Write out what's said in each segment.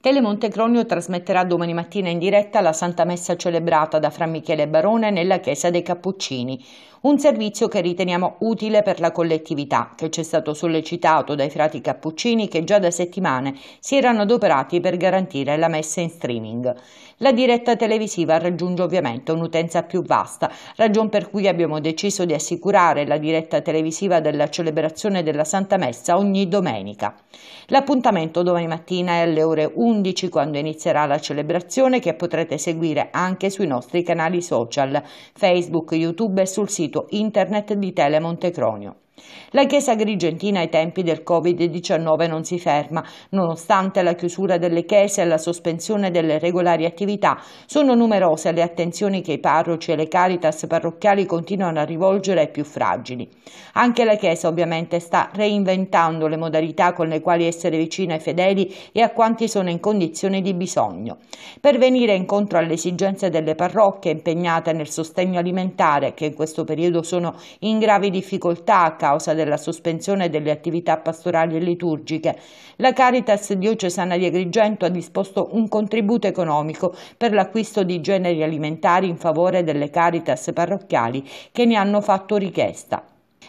Telemonte Cronio trasmetterà domani mattina in diretta la Santa Messa celebrata da Fra Michele Barone nella Chiesa dei Cappuccini, un servizio che riteniamo utile per la collettività, che ci è stato sollecitato dai frati Cappuccini che già da settimane si erano adoperati per garantire la messa in streaming. La diretta televisiva raggiunge ovviamente un'utenza più vasta, ragion per cui abbiamo deciso di assicurare la diretta televisiva della celebrazione della Santa Messa ogni domenica. L'appuntamento domani mattina è alle ore 1 11 quando inizierà la celebrazione che potrete seguire anche sui nostri canali social Facebook, YouTube e sul sito internet di Telemonte Cronio. La Chiesa grigentina ai tempi del Covid-19 non si ferma. Nonostante la chiusura delle chiese e la sospensione delle regolari attività, sono numerose le attenzioni che i parroci e le caritas parrocchiali continuano a rivolgere ai più fragili. Anche la Chiesa ovviamente sta reinventando le modalità con le quali essere vicina ai fedeli e a quanti sono in condizioni di bisogno. Per venire incontro alle esigenze delle parrocchie impegnate nel sostegno alimentare, che in questo periodo sono in gravi difficoltà a causa causa della sospensione delle attività pastorali e liturgiche, la Caritas diocesana di Agrigento ha disposto un contributo economico per l'acquisto di generi alimentari in favore delle Caritas parrocchiali che ne hanno fatto richiesta.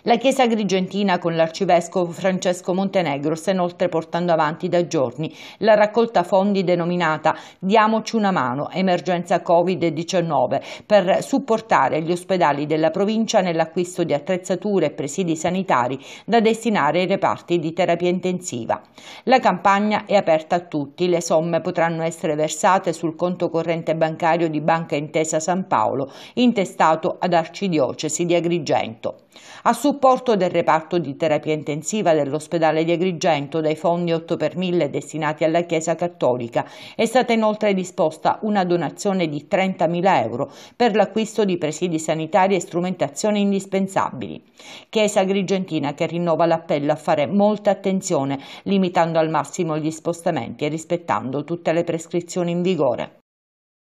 La Chiesa Grigentina con l'arcivescovo Francesco Montenegro sta inoltre portando avanti da giorni la raccolta fondi denominata Diamoci una mano, emergenza Covid-19, per supportare gli ospedali della provincia nell'acquisto di attrezzature e presidi sanitari da destinare ai reparti di terapia intensiva. La campagna è aperta a tutti, le somme potranno essere versate sul conto corrente bancario di Banca Intesa San Paolo, intestato ad Arcidiocesi di Agrigento. A supporto del reparto di terapia intensiva dell'ospedale di Agrigento dai fondi 8 per 1000 destinati alla Chiesa Cattolica. È stata inoltre disposta una donazione di 30.000 euro per l'acquisto di presidi sanitari e strumentazioni indispensabili. Chiesa Agrigentina che rinnova l'appello a fare molta attenzione limitando al massimo gli spostamenti e rispettando tutte le prescrizioni in vigore.